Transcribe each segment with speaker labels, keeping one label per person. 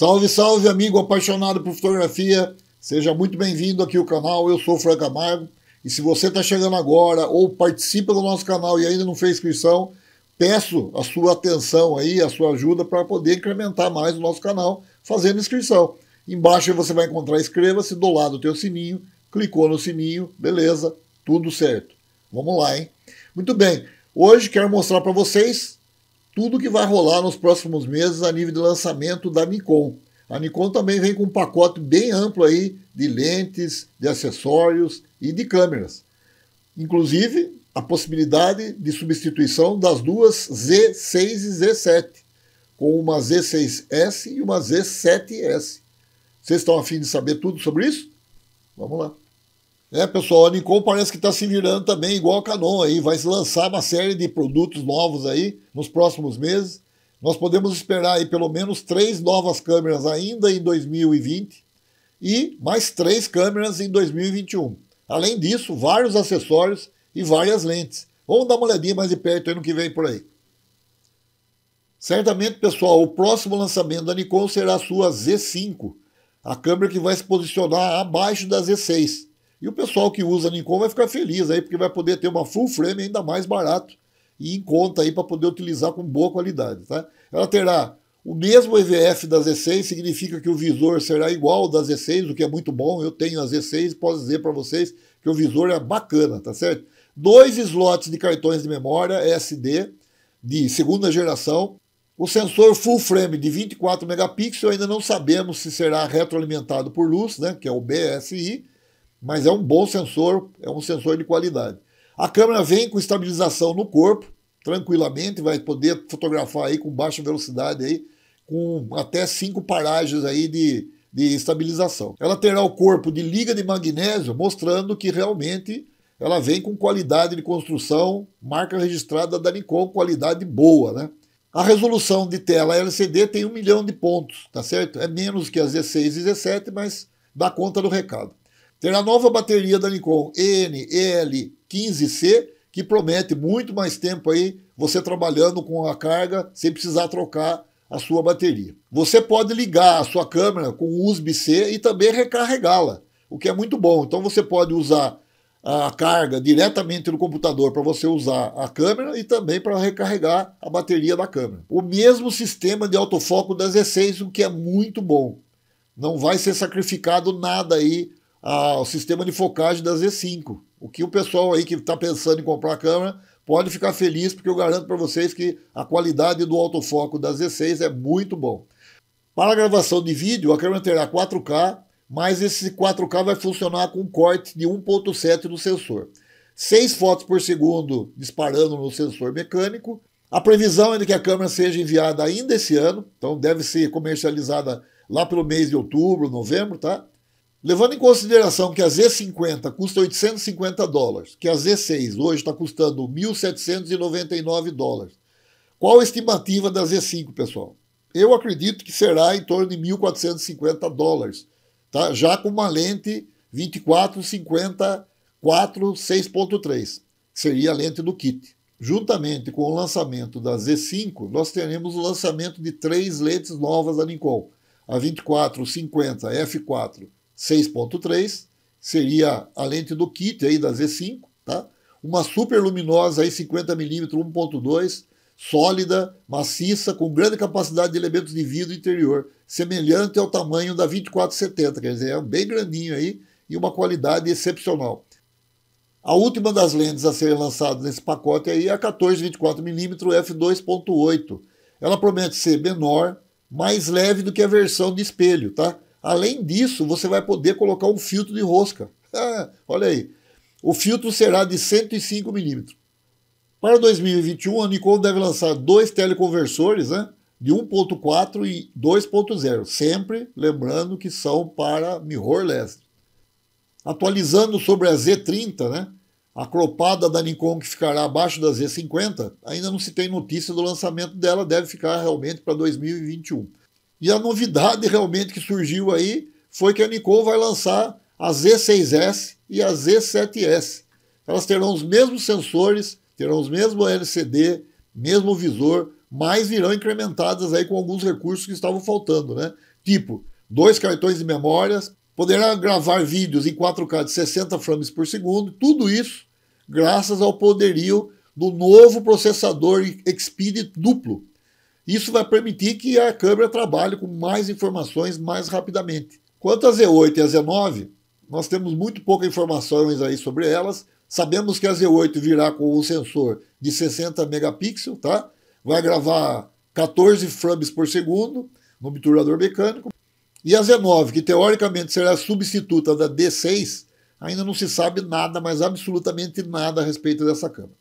Speaker 1: Salve, salve, amigo apaixonado por fotografia. Seja muito bem-vindo aqui ao canal. Eu sou o Franca Amargo. E se você está chegando agora ou participa do nosso canal e ainda não fez inscrição, peço a sua atenção aí, a sua ajuda para poder incrementar mais o nosso canal fazendo inscrição. Embaixo você vai encontrar inscreva-se, do lado tem o sininho, clicou no sininho, beleza, tudo certo. Vamos lá, hein? Muito bem, hoje quero mostrar para vocês tudo que vai rolar nos próximos meses a nível de lançamento da Nikon. A Nikon também vem com um pacote bem amplo aí de lentes, de acessórios e de câmeras. Inclusive a possibilidade de substituição das duas Z6 e Z7, com uma Z6S e uma Z7S. Vocês estão afim de saber tudo sobre isso? Vamos lá. É, pessoal, a Nikon parece que está se virando também igual a Canon aí, vai se lançar uma série de produtos novos aí nos próximos meses. Nós podemos esperar aí pelo menos três novas câmeras ainda em 2020 e mais três câmeras em 2021. Além disso, vários acessórios e várias lentes. Vamos dar uma olhadinha mais de perto aí no que vem por aí. Certamente, pessoal, o próximo lançamento da Nikon será a sua Z5, a câmera que vai se posicionar abaixo da Z6. E o pessoal que usa Nikon vai ficar feliz aí, porque vai poder ter uma full frame ainda mais barato e em conta aí para poder utilizar com boa qualidade, tá? Ela terá o mesmo EVF da Z6, significa que o visor será igual ao da Z6, o que é muito bom. Eu tenho a Z6, e posso dizer para vocês que o visor é bacana, tá certo? Dois slots de cartões de memória SD de segunda geração. O sensor full frame de 24 megapixels ainda não sabemos se será retroalimentado por luz, né, que é o BSI mas é um bom sensor, é um sensor de qualidade. A câmera vem com estabilização no corpo, tranquilamente, vai poder fotografar aí com baixa velocidade aí, com até cinco paragens aí de, de estabilização. Ela terá o corpo de liga de magnésio, mostrando que realmente ela vem com qualidade de construção, marca registrada da Nikon, qualidade boa, né? A resolução de tela LCD tem um milhão de pontos, tá certo? É menos que as 16 e 17, mas dá conta do recado. Tem a nova bateria da Nikon NL15C, que promete muito mais tempo aí você trabalhando com a carga sem precisar trocar a sua bateria. Você pode ligar a sua câmera com USB-C e também recarregá-la, o que é muito bom. Então você pode usar a carga diretamente no computador para você usar a câmera e também para recarregar a bateria da câmera. O mesmo sistema de autofoco Z6, o que é muito bom. Não vai ser sacrificado nada aí o sistema de focagem da Z5. O que o pessoal aí que está pensando em comprar a câmera pode ficar feliz, porque eu garanto para vocês que a qualidade do autofoco da Z6 é muito bom. Para a gravação de vídeo, a câmera terá 4K, mas esse 4K vai funcionar com corte de 1.7 no sensor. 6 fotos por segundo disparando no sensor mecânico. A previsão é de que a câmera seja enviada ainda esse ano, então deve ser comercializada lá pelo mês de outubro, novembro, tá? Levando em consideração que a Z50 custa 850 dólares, que a Z6 hoje está custando 1.799 dólares, qual a estimativa da Z5, pessoal? Eu acredito que será em torno de 1.450 dólares, tá? já com uma lente 2454 6.3, seria a lente do kit. Juntamente com o lançamento da Z5, nós teremos o lançamento de três lentes novas da Nikon: a 2450 f4 6.3 seria a lente do kit aí da Z5, tá? Uma super luminosa aí 50 mm 1.2, sólida, maciça, com grande capacidade de elementos de vidro interior, semelhante ao tamanho da 2470, quer dizer, é bem grandinho aí e uma qualidade excepcional. A última das lentes a ser lançada nesse pacote aí é a 14-24mm f2.8. Ela promete ser menor, mais leve do que a versão de espelho, tá? Além disso, você vai poder colocar um filtro de rosca. Ah, olha aí. O filtro será de 105 milímetros. Para 2021, a Nikon deve lançar dois teleconversores, né? De 1.4 e 2.0, sempre lembrando que são para mirrorless. Atualizando sobre a Z30, né? A cropada da Nikon que ficará abaixo da Z50, ainda não se tem notícia do lançamento dela, deve ficar realmente para 2021. E a novidade realmente que surgiu aí foi que a Nikon vai lançar a Z6S e a Z7S. Elas terão os mesmos sensores, terão os mesmos LCD, mesmo visor, mas virão incrementadas aí com alguns recursos que estavam faltando, né? Tipo, dois cartões de memórias, poderá gravar vídeos em 4K de 60 frames por segundo, tudo isso graças ao poderio do novo processador Expeed duplo, isso vai permitir que a câmera trabalhe com mais informações mais rapidamente. Quanto à Z8 e à Z9, nós temos muito poucas informações aí sobre elas. Sabemos que a Z8 virá com um sensor de 60 megapixels, tá? Vai gravar 14 frames por segundo no obturador mecânico. E a Z9, que teoricamente será substituta da D6, ainda não se sabe nada, mas absolutamente nada a respeito dessa câmera.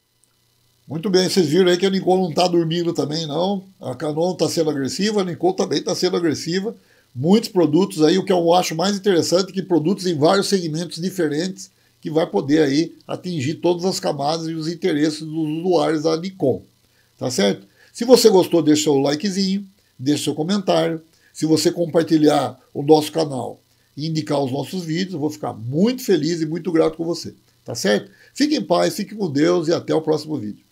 Speaker 1: Muito bem, vocês viram aí que a Nicole não está dormindo também, não. A Canon está sendo agressiva, a Nicole também está sendo agressiva. Muitos produtos aí, o que eu acho mais interessante, é que produtos em vários segmentos diferentes, que vai poder aí atingir todas as camadas e os interesses dos usuários da Nikon, tá certo? Se você gostou, deixa seu likezinho, deixa seu comentário. Se você compartilhar o nosso canal e indicar os nossos vídeos, eu vou ficar muito feliz e muito grato com você, tá certo? Fique em paz, fique com Deus e até o próximo vídeo.